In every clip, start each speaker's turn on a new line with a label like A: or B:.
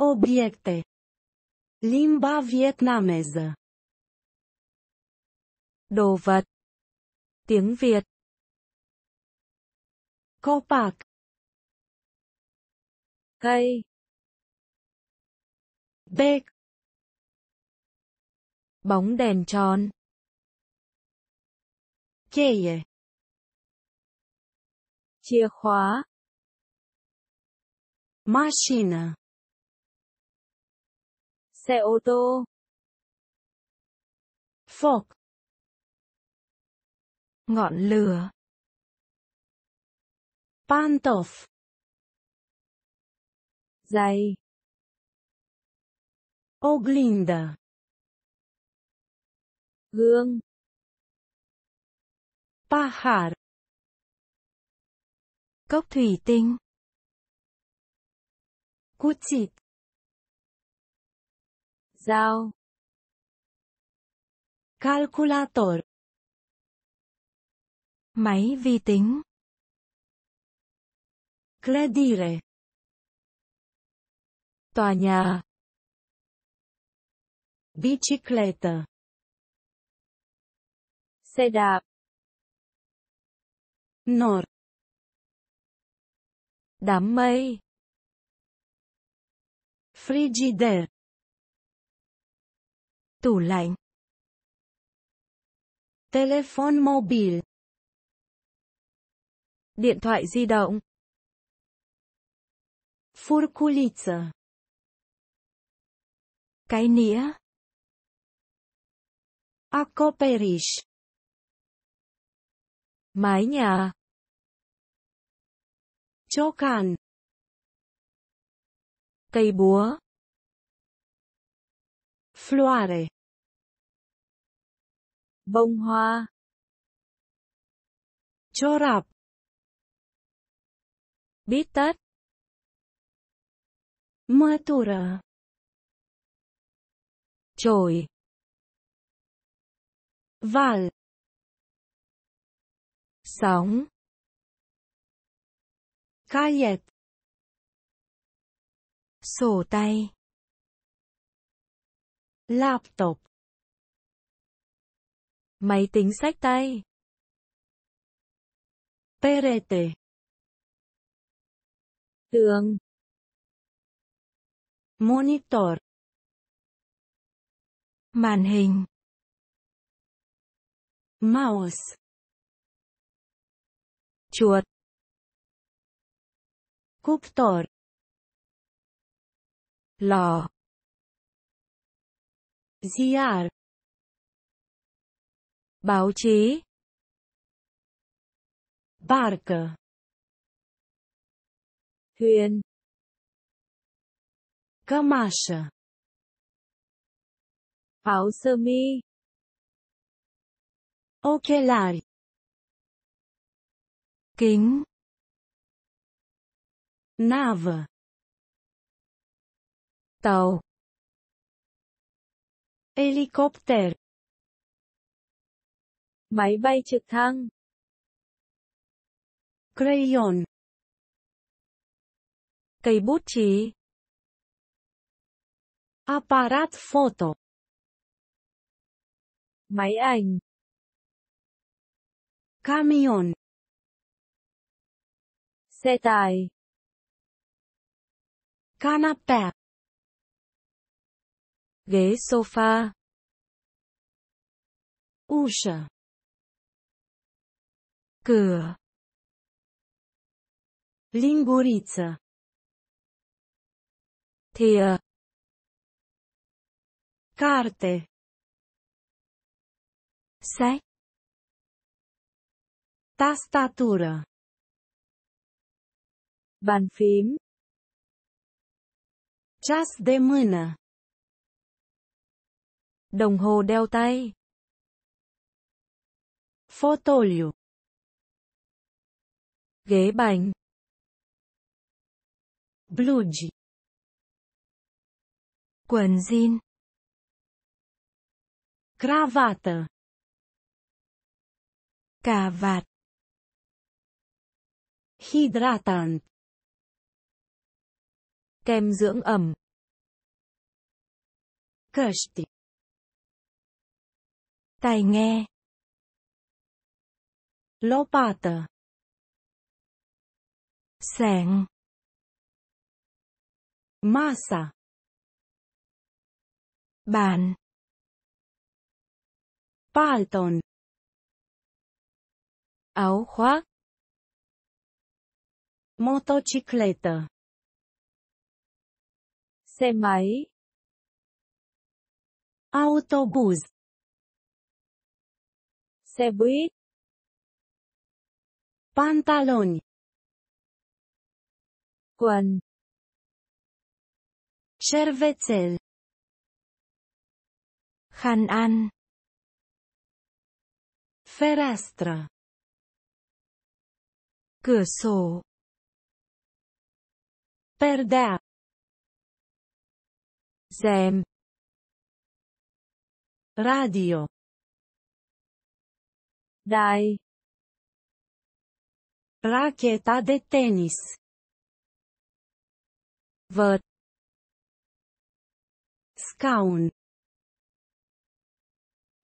A: Obiecte. Limba vietnameză. Đồ vật. Tiếng Việt. Copac. Cây. Bec. Bóng đèn tròn. Cheie. Chìa khóa. Mașină xe ô tô fork ngọn lửa pantof, giày oglinda gương pahar cốc thủy tinh cuchit Dao. Calculator. Máy vi tính. Clădire. Tòa nhà. bicicletta, Xe đạp. Nor. Đám mây. Frigider tủ lạnh telephone mobile điện thoại di động furculiță cái nĩa acoperiș mái nhà ciocan cây búa floare bông hoa cho çorap bít tất mătură chổi val sóng cayet sổ tay laptop Máy tính sách tay. PRT. Tường. Monitor. Màn hình. Mouse. Chuột. Cuptor. Lò. Ziar. Báo chí. Barca. Huyền. Camacha. Áo sơ mi. Ocular. Kính. Nava. Tàu. helicopter Máy bay trực thăng. Crayon. Cây bút chì. Aparat photo. Máy ảnh. Camion. Xe tải. Canapé. Ghế sofa. Usha cửa linguriță thìa carte sách tastatură bàn phím ceas de mână đồng hồ đeo tay fotoliu ghế bành blugi quần jean cravata cà vạt hydratant kem dưỡng ẩm căști tai nghe lopată Sạn. Masa. bàn, Palton. Áo khoác. Motocicleta. Xe máy. Autobus. Xe buýt. Pantaloni. Quần. Szervetel. Khăn ăn. Fereastră. Cửa sổ. Perdea. Xem. Radio. Dai. Racheta de tenis vợt scaun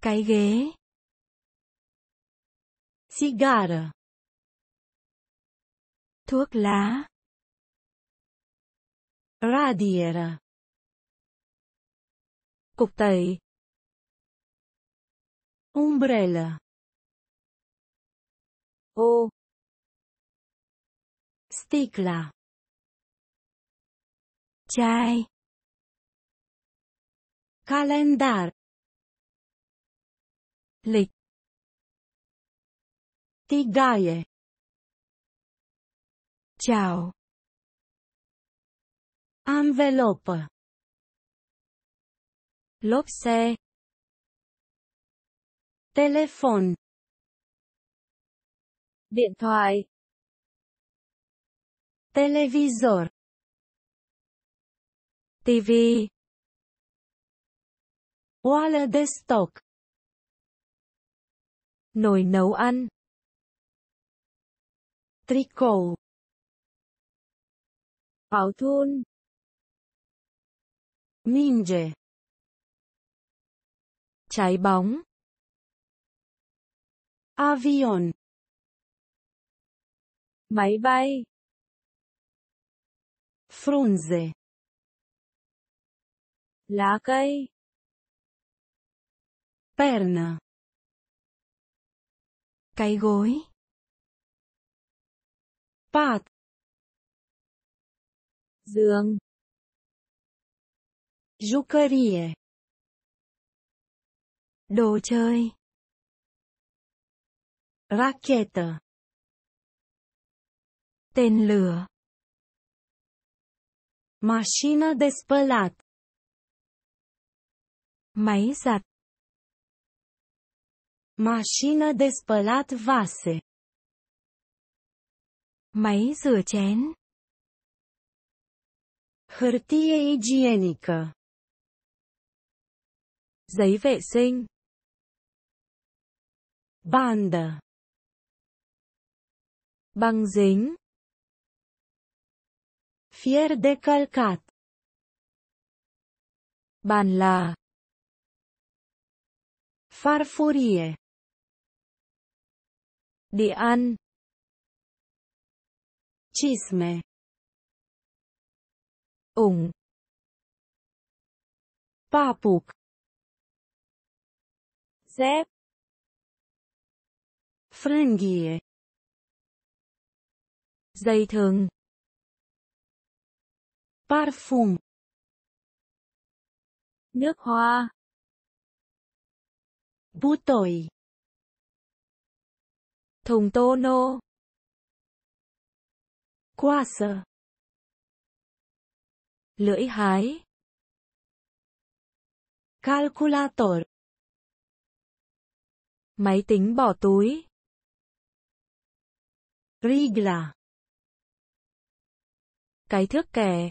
A: cái ghế cigar, thuốc lá radiera cục tẩy umbrella ô stigla Chai. Kalendar. Lịch. Tigaie. Chào. Envelope. Lốp xe. Telephone. Điện thoại. Televisor. TV Wala desktop Nồi nấu ăn Tricot Áo thun Ninja Trái bóng Avion Máy bay Frunze lá cây perna cái gối pat giường jucărie đồ chơi rachetă tên lửa mașină de spălat Máy giặt. Exact. Mașină de spălat vase. Máy rửa chén. Hârtie igienică. Giấy vệ sinh. Bandă. Băng dính. Fier decalcat. Bàn là. Farfurie. Đi ăn. chisme, Ung. papuk, zep, Frânghie. Dây thường, Parfum. Nước hoa. Butoi. Thùng tô nô. Quasa. Lưỡi hái. Calculator. Máy tính bỏ túi. Rigla. Cái thước kẻ.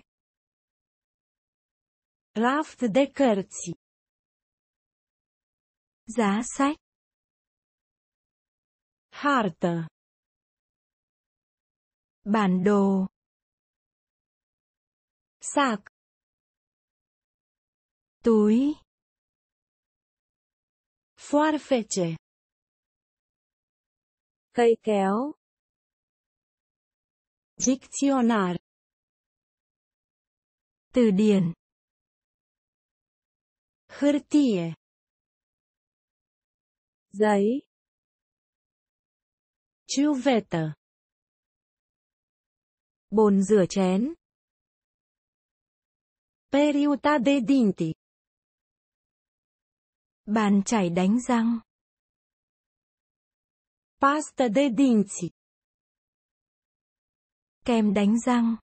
A: Raft de cărți. Giá sách. Hartă. Bản đồ. Sạc. Túi. Foarfece. Cây kéo. Dicționar. Từ điển. Hârtie giấy Chuveta Bồn rửa chén Periuta de dinti Bàn chải đánh răng Pasta de dinti Kem đánh răng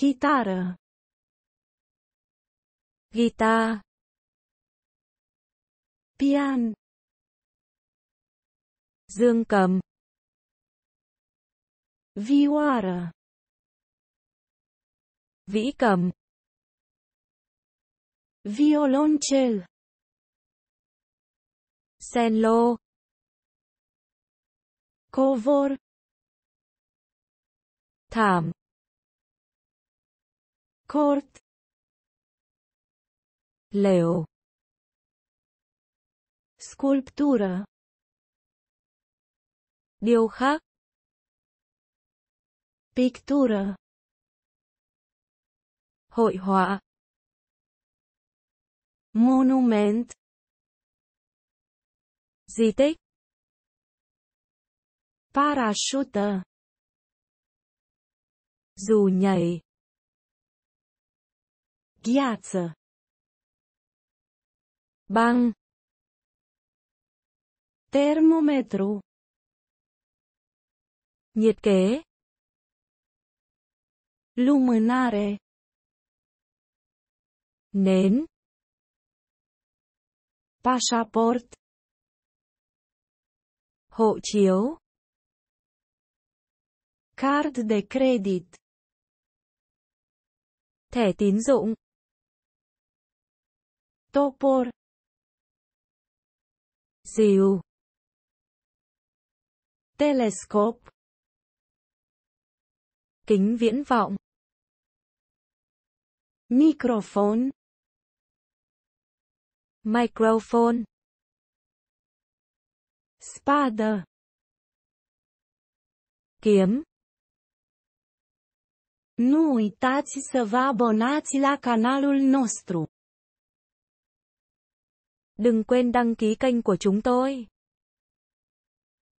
A: guitar Guitar pian dương cầm vioara vĩ cầm violoncel sen lô covor thảm court lều Sculptură. Điều khác. Pictură. Hội họa. Monument. Di tích. parachute, Dù nhảy. Gheață. Băng. Termometru. Nhiệt kế. Lumânare. Nến. passaport, Hộ chiếu. Card de credit. Thẻ tín dụng. Topor. Dìu telescope kính viễn vọng microphone microphone spada kiếm Nu uitați să vă abonați la canalul nostru. Đừng quên đăng ký kênh của chúng tôi.